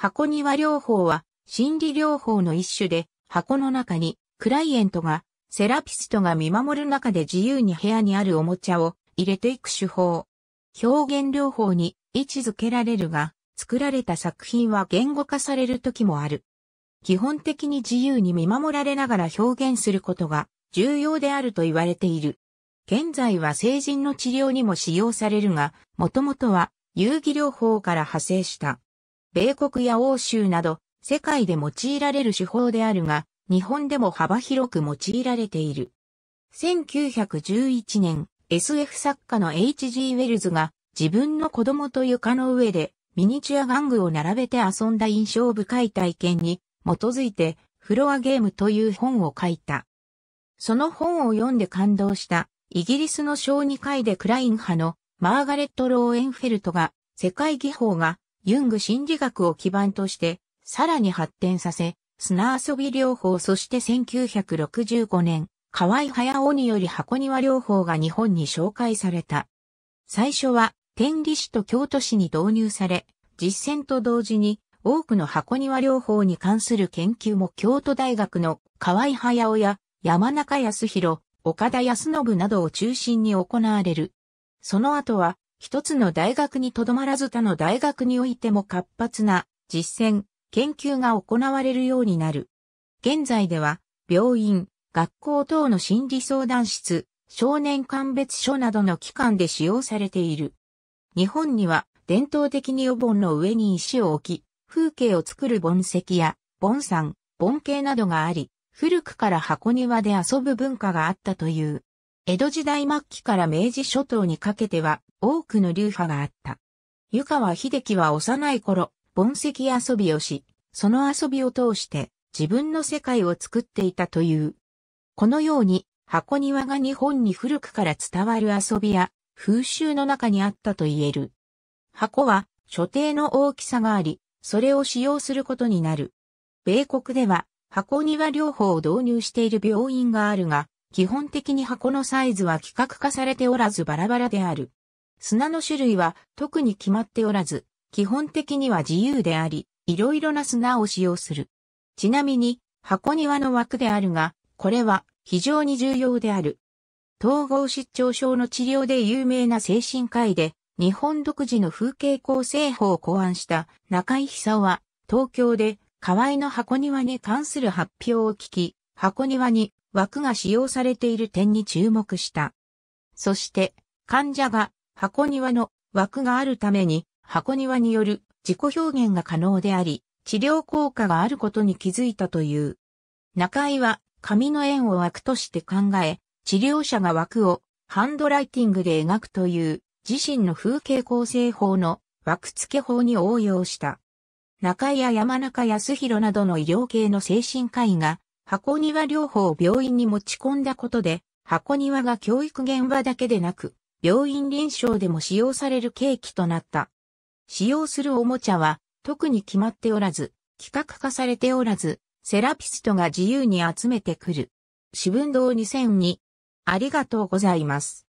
箱庭療法は心理療法の一種で、箱の中にクライエントがセラピストが見守る中で自由に部屋にあるおもちゃを入れていく手法。表現療法に位置づけられるが、作られた作品は言語化される時もある。基本的に自由に見守られながら表現することが重要であると言われている。現在は成人の治療にも使用されるが、もともとは遊戯療法から派生した。米国や欧州など、世界で用いられる手法であるが、日本でも幅広く用いられている。1911年、SF 作家の H.G. ウェルズが自分の子供と床の上でミニチュア玩具を並べて遊んだ印象深い体験に基づいてフロアゲームという本を書いた。その本を読んで感動したイギリスの小児科医でクライン派のマーガレット・ローエンフェルトが世界技法がユング心理学を基盤として、さらに発展させ、砂遊び療法そして1965年、河合早尾により箱庭療法が日本に紹介された。最初は、天理市と京都市に導入され、実践と同時に、多くの箱庭療法に関する研究も京都大学の河合早尾や山中康弘、岡田康信などを中心に行われる。その後は一つの大学にとどまらず他の大学においても活発な実践、研究が行われるようになる。現在では、病院、学校等の心理相談室、少年鑑別所などの機関で使用されている。日本には伝統的にお盆の上に石を置き、風景を作る盆石や盆山、盆景などがあり、古くから箱庭で遊ぶ文化があったという。江戸時代末期から明治初頭にかけては、多くの流派があった。湯川秀樹は幼い頃、盆石遊びをし、その遊びを通して自分の世界を作っていたという。このように、箱庭が日本に古くから伝わる遊びや風習の中にあったと言える。箱は所定の大きさがあり、それを使用することになる。米国では箱庭療法を導入している病院があるが、基本的に箱のサイズは規格化されておらずバラバラである。砂の種類は特に決まっておらず、基本的には自由であり、いろいろな砂を使用する。ちなみに、箱庭の枠であるが、これは非常に重要である。統合失調症の治療で有名な精神科医で、日本独自の風景構成法を考案した中井久夫は、東京で河合の箱庭に関する発表を聞き、箱庭に枠が使用されている点に注目した。そして、患者が箱庭の枠があるために、箱庭による自己表現が可能であり、治療効果があることに気づいたという。中井は紙の円を枠として考え、治療者が枠をハンドライティングで描くという自身の風景構成法の枠付け法に応用した。中井や山中康弘などの医療系の精神科医が箱庭療法を病院に持ち込んだことで、箱庭が教育現場だけでなく、病院臨床でも使用される契機となった。使用するおもちゃは特に決まっておらず、企画化されておらず、セラピストが自由に集めてくる。私文堂2002。ありがとうございます。